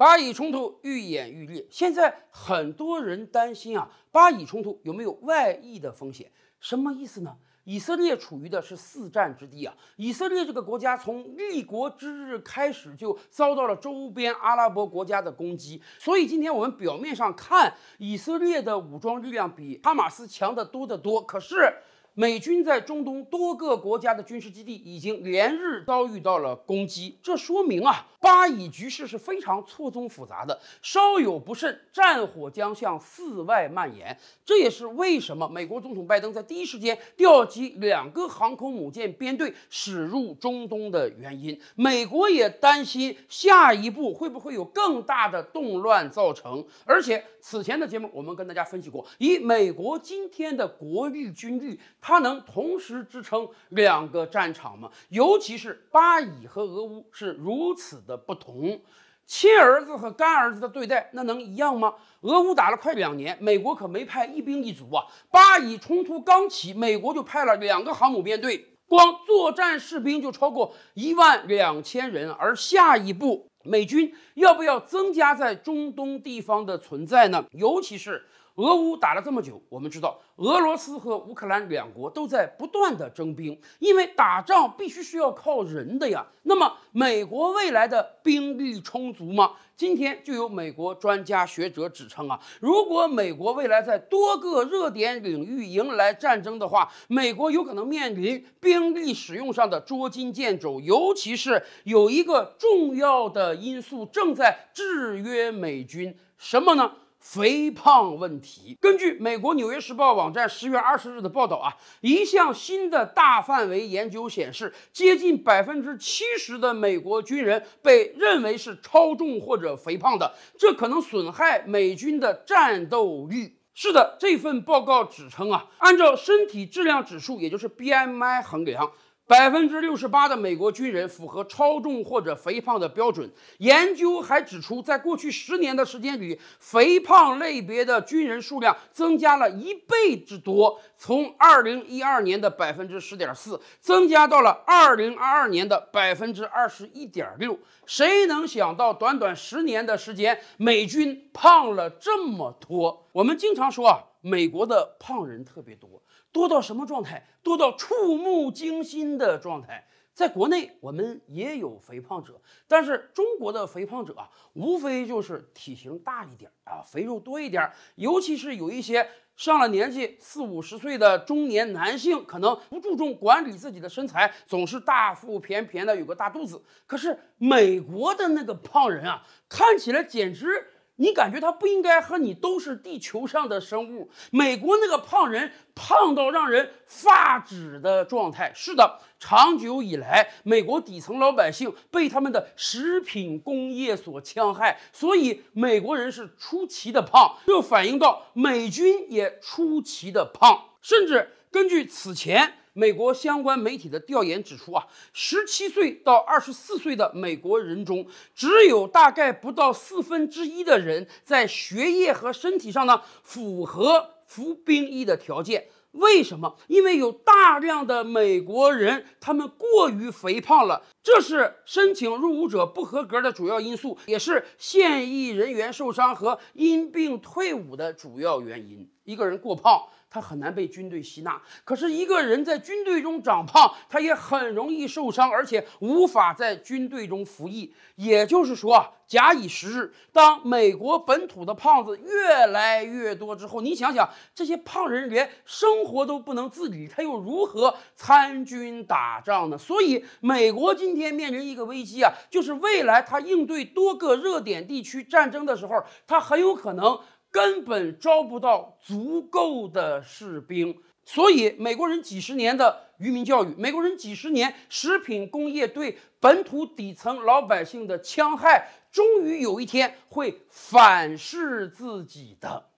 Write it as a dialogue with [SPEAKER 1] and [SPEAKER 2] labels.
[SPEAKER 1] 巴以冲突愈演愈烈，现在很多人担心啊，巴以冲突有没有外溢的风险？什么意思呢？以色列处于的是四战之地啊，以色列这个国家从立国之日开始就遭到了周边阿拉伯国家的攻击，所以今天我们表面上看以色列的武装力量比哈马斯强得多得多，可是。美军在中东多个国家的军事基地已经连日遭遇到了攻击，这说明啊，巴以局势是非常错综复杂的，稍有不慎，战火将向四外蔓延。这也是为什么美国总统拜登在第一时间调集两个航空母舰编队驶入中东的原因。美国也担心下一步会不会有更大的动乱造成。而且此前的节目我们跟大家分析过，以美国今天的国力军力。它能同时支撑两个战场吗？尤其是巴以和俄乌是如此的不同，亲儿子和干儿子的对待，那能一样吗？俄乌打了快两年，美国可没派一兵一卒啊。巴以冲突刚起，美国就派了两个航母编队，光作战士兵就超过一万两千人。而下一步，美军要不要增加在中东地方的存在呢？尤其是。俄乌打了这么久，我们知道俄罗斯和乌克兰两国都在不断的征兵，因为打仗必须是要靠人的呀。那么，美国未来的兵力充足吗？今天就有美国专家学者指称啊，如果美国未来在多个热点领域迎来战争的话，美国有可能面临兵力使用上的捉襟见肘，尤其是有一个重要的因素正在制约美军，什么呢？肥胖问题。根据美国《纽约时报》网站十月二十日的报道啊，一项新的大范围研究显示，接近百分之七十的美国军人被认为是超重或者肥胖的，这可能损害美军的战斗力。是的，这份报告指称啊，按照身体质量指数，也就是 BMI 衡量。百分之六十八的美国军人符合超重或者肥胖的标准。研究还指出，在过去十年的时间里，肥胖类别的军人数量增加了一倍之多，从二零一二年的百分之十点四增加到了二零二二年的百分之二十一点六。谁能想到，短短十年的时间，美军胖了这么多？我们经常说啊。美国的胖人特别多，多到什么状态？多到触目惊心的状态。在国内，我们也有肥胖者，但是中国的肥胖者啊，无非就是体型大一点啊，肥肉多一点。尤其是有一些上了年纪四五十岁的中年男性，可能不注重管理自己的身材，总是大腹便便的，有个大肚子。可是美国的那个胖人啊，看起来简直……你感觉他不应该和你都是地球上的生物？美国那个胖人胖到让人发指的状态，是的，长久以来，美国底层老百姓被他们的食品工业所戕害，所以美国人是出奇的胖，这反映到美军也出奇的胖，甚至根据此前。美国相关媒体的调研指出啊，十七岁到二十四岁的美国人中，只有大概不到四分之一的人在学业和身体上呢符合服兵役的条件。为什么？因为有大量的美国人他们过于肥胖了，这是申请入伍者不合格的主要因素，也是现役人员受伤和因病退伍的主要原因。一个人过胖，他很难被军队吸纳；可是，一个人在军队中长胖，他也很容易受伤，而且无法在军队中服役。也就是说啊，假以时日，当美国本土的胖子越来越多之后，你想想，这些胖人连生活都不能自理，他又如何参军打仗呢？所以，美国今天面临一个危机啊，就是未来他应对多个热点地区战争的时候，他很有可能。根本招不到足够的士兵，所以美国人几十年的愚民教育，美国人几十年食品工业对本土底层老百姓的戕害，终于有一天会反噬自己的。